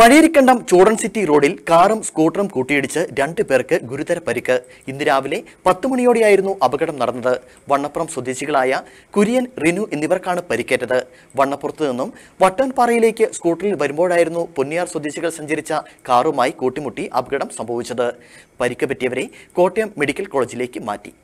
പഴയരിക്കണ്ടം ചൂടൻ സിറ്റി റോഡിൽ കാറും സ്കൂട്ടറും കൂട്ടിയിടിച്ച് രണ്ടു പേർക്ക് ഗുരുതര പരിക്ക് ഇന്ന് രാവിലെ പത്ത് മണിയോടെയായിരുന്നു അപകടം നടന്നത് വണ്ണപ്പുറം സ്വദേശികളായ കുര്യൻ റിനു എന്നിവർക്കാണ് പരിക്കേറ്റത് വണ്ണപ്പുറത്ത് നിന്നും വട്ടൻപാറയിലേക്ക് സ്കൂട്ടറിൽ വരുമ്പോഴായിരുന്നു പൊന്നിയാർ സ്വദേശികൾ സഞ്ചരിച്ച കാറുമായി കൂട്ടിമുട്ടി അപകടം സംഭവിച്ചത് പരിക്ക് പറ്റിയവരെ കോട്ടയം മെഡിക്കൽ കോളേജിലേക്ക് മാറ്റി